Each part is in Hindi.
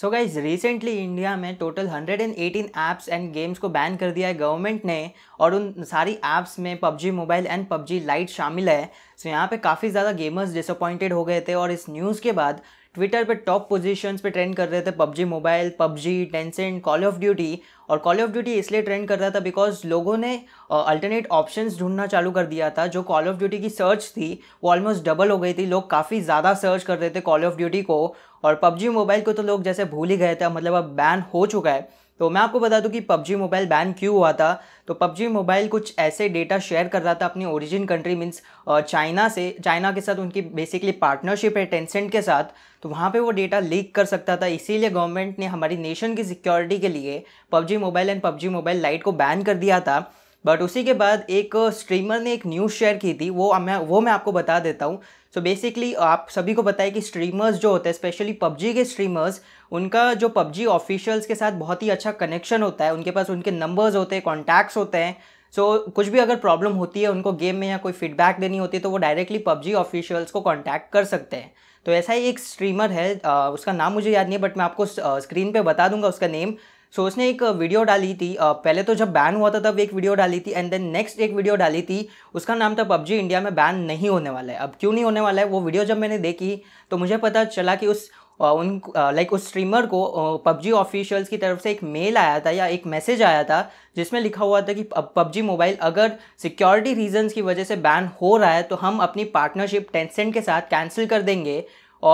सो गाइज रिसेंटली इंडिया में टोटल 118 ऐप्स एंड गेम्स को बैन कर दिया है गवर्नमेंट ने और उन सारी ऐप्स में PUBG mobile and PUBG lite शामिल है सो so, यहाँ पे काफ़ी ज़्यादा गेमर्स डिसअपॉइंटेड हो गए थे और इस न्यूज़ के बाद ट्विटर पे टॉप पोजीशंस पे ट्रेंड कर रहे थे PUBG mobile PUBG Tencent call of duty और कॉल ऑफ ड्यूटी इसलिए ट्रेंड कर रहा था बिकॉज लोगों ने अल्टरनेट ऑप्शंस ढूंढना चालू कर दिया था जो कॉल ऑफ ड्यूटी की सर्च थी वो ऑलमोस्ट डबल हो गई थी लोग काफ़ी ज़्यादा सर्च कर रहे थे कॉल ऑफ ड्यूटी को और पबजी मोबाइल को तो लोग जैसे भूल ही गए थे मतलब अब बैन हो चुका है तो मैं आपको बता दूं कि पबजी मोबाइल बैन क्यों हुआ था तो पबजी मोबाइल कुछ ऐसे डेटा शेयर कर रहा था अपनी ओरिजिन कंट्री मीन्स चाइना से चाइना के साथ उनकी बेसिकली पार्टनरशिप है टेंसेंट के साथ तो वहाँ पे वो डेटा लीक कर सकता था इसीलिए गवर्नमेंट ने हमारी नेशन की सिक्योरिटी के लिए PUBG mobile and PUBG mobile lite को बैन कर दिया था बट उसी के बाद एक स्ट्रीमर ने एक न्यूज़ शेयर की थी वो मैं वो मैं आपको बता देता हूँ सो so बेसिकली आप सभी को पता है कि स्ट्रीमर्स जो होते हैं स्पेशली पबजी के स्ट्रीमर्स उनका जो पबजी ऑफिशियल्स के साथ बहुत ही अच्छा कनेक्शन होता है उनके पास उनके नंबर्स होते हैं कॉन्टैक्ट्स होते हैं सो so, कुछ भी अगर प्रॉब्लम होती है उनको गेम में या कोई फीडबैक देनी होती है तो वो डायरेक्टली पबजी ऑफिशियल्स को कॉन्टैक्ट कर सकते हैं तो ऐसा ही एक स्ट्रीमर है उसका नाम मुझे याद नहीं है बट मैं आपको स्क्रीन पर बता दूंगा उसका नेम सो so, उसने एक वीडियो uh, डाली थी uh, पहले तो जब बैन हुआ था तब एक वीडियो डाली थी एंड देन नेक्स्ट एक वीडियो डाली थी उसका नाम था पबजी इंडिया में बैन नहीं होने वाला है अब क्यों नहीं होने वाला है वो वीडियो जब मैंने देखी तो मुझे पता चला कि उस uh, उन लाइक उस स्ट्रीमर को पबजी ऑफिशियल्स की तरफ से एक मेल आया था या एक मैसेज आया था जिसमें लिखा हुआ था कि पबजी मोबाइल अगर सिक्योरिटी रीजंस की वजह से बैन हो रहा है तो हम अपनी पार्टनरशिप टेंसेंट के साथ कैंसिल कर देंगे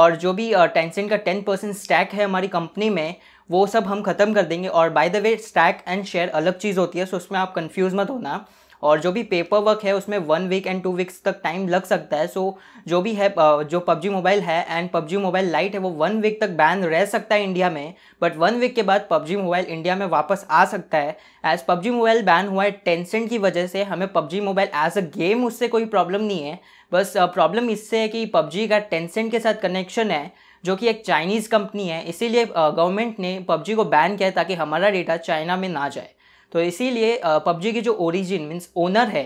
और जो भी टेंसेंट का टेन परसेंट स्टैक है हमारी कंपनी में वो सब हम खत्म कर देंगे और by the way stack and share अलग चीज़ होती है सो उसमें आप कन्फ्यूज़ मत होना और जो भी पेपर वर्क है उसमें one week and two weeks तक टाइम लग सकता है सो जो भी है जो पबजी मोबाइल है एंड पबजी मोबाइल लाइट है वो वन वीक तक बैन रह सकता है इंडिया में बट वन वीक के बाद पबजी मोबाइल इंडिया में वापस आ सकता है एज पबजी मोबाइल बैन हुआ है टेंसेंट की वजह से हमें PUBG mobile as a game उससे कोई प्रॉब्लम नहीं है बस प्रॉब्लम इससे है कि पबजी का टेंसेंट के साथ कनेक्शन है जो कि एक चाइनीज़ कंपनी है इसीलिए गवर्नमेंट ने पबजी को बैन किया ताकि हमारा डेटा चाइना में ना जाए तो इसीलिए पबजी की जो ओरिजिन मीन्स ओनर है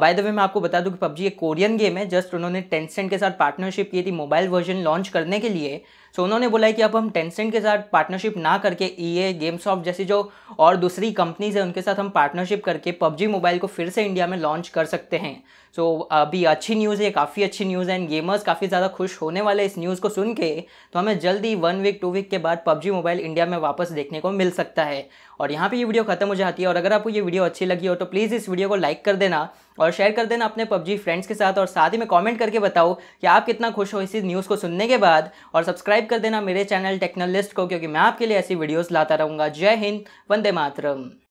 बाय द वे मैं आपको बता दूं कि पबजी एक कोरियन गेम है जस्ट उन्होंने टेंसेंट के साथ पार्टनरशिप की थी मोबाइल वर्जन लॉन्च करने के लिए सो so, उन्होंने बोला है कि अब हम टेंसेंट के साथ पार्टनरशिप ना करके ई ए गेम्स ऑफ जैसी जो और दूसरी कंपनीज है उनके साथ हम पार्टनरशिप करके पबजी मोबाइल को फिर से इंडिया में लॉन्च कर सकते हैं सो so, अभी अच्छी न्यूज़ है काफ़ी अच्छी न्यूज़ है एंड गेमर्स काफ़ी ज़्यादा खुश होने वाले इस न्यूज़ को सुन के तो हमें जल्दी वन वीक टू वीक के बाद पबजी मोबाइल इंडिया में वापस देखने को मिल सकता है और यहाँ पर ये वीडियो खत्म हो जाती है और अगर आपको ये वीडियो अच्छी लगी हो तो प्लीज़ इस वीडियो को लाइक कर देना और शेयर कर देना अपने पबजी फ्रेंड्स के साथ और साथ ही में कमेंट करके बताओ कि आप कितना खुश हो इसी न्यूज़ को सुनने के बाद और सब्सक्राइब कर देना मेरे चैनल टेक्नोलिस्ट को क्योंकि मैं आपके लिए ऐसी वीडियोज़ लाता रहूँगा जय हिंद वंदे मातरम